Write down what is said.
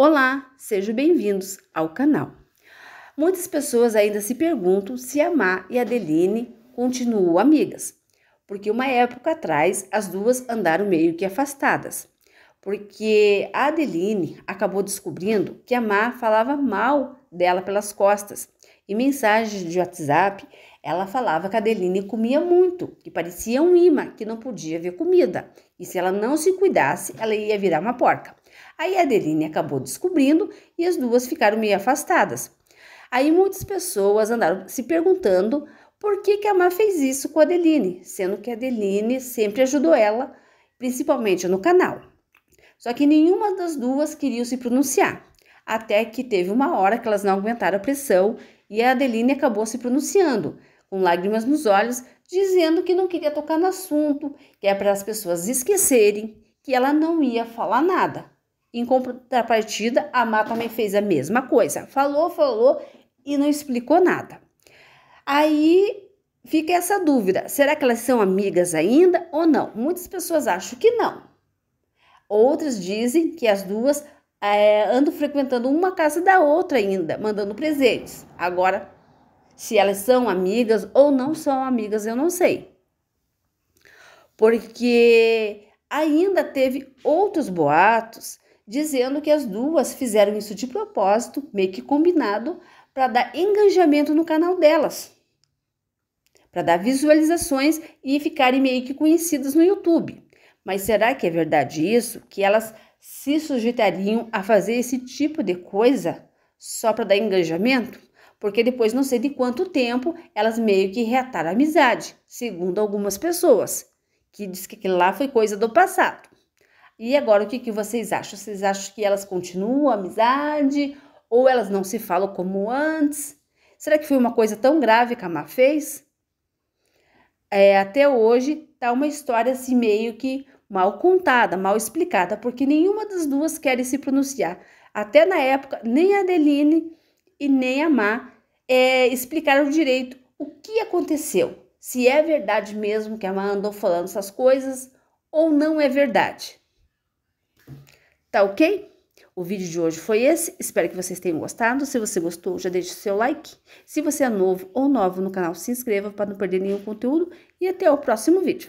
Olá, sejam bem-vindos ao canal. Muitas pessoas ainda se perguntam se a Má e a Adeline continuam amigas, porque uma época atrás as duas andaram meio que afastadas. Porque a Adeline acabou descobrindo que a Má falava mal dela pelas costas e mensagens de WhatsApp ela falava que a Adeline comia muito, que parecia um imã, que não podia ver comida, e se ela não se cuidasse, ela ia virar uma porca. Aí a Adeline acabou descobrindo e as duas ficaram meio afastadas. Aí muitas pessoas andaram se perguntando por que, que a Má fez isso com a Adeline, sendo que a Adeline sempre ajudou ela, principalmente no canal. Só que nenhuma das duas queria se pronunciar, até que teve uma hora que elas não aguentaram a pressão e a Adeline acabou se pronunciando, com lágrimas nos olhos, dizendo que não queria tocar no assunto, que é para as pessoas esquecerem que ela não ia falar nada. Em contrapartida, a Má também fez a mesma coisa. Falou, falou e não explicou nada. Aí fica essa dúvida: será que elas são amigas ainda ou não? Muitas pessoas acham que não. Outras dizem que as duas é, ando frequentando uma casa da outra ainda, mandando presentes. Agora, se elas são amigas ou não são amigas, eu não sei. Porque ainda teve outros boatos dizendo que as duas fizeram isso de propósito, meio que combinado, para dar engajamento no canal delas, para dar visualizações e ficarem meio que conhecidas no YouTube. Mas será que é verdade isso? Que elas se sujeitariam a fazer esse tipo de coisa só para dar engajamento? Porque depois não sei de quanto tempo elas meio que reataram a amizade, segundo algumas pessoas, que diz que lá foi coisa do passado. E agora o que, que vocês acham? Vocês acham que elas continuam a amizade ou elas não se falam como antes? Será que foi uma coisa tão grave que a Má fez? é, até hoje tá uma história assim meio que mal contada, mal explicada, porque nenhuma das duas querem se pronunciar. Até na época, nem a Adeline e nem a Má é, explicaram direito o que aconteceu. Se é verdade mesmo que a Má andou falando essas coisas ou não é verdade. Tá ok? o vídeo de hoje foi esse. Espero que vocês tenham gostado. Se você gostou, já deixe o seu like. Se você é novo ou nova no canal, se inscreva para não perder nenhum conteúdo. E até o próximo vídeo.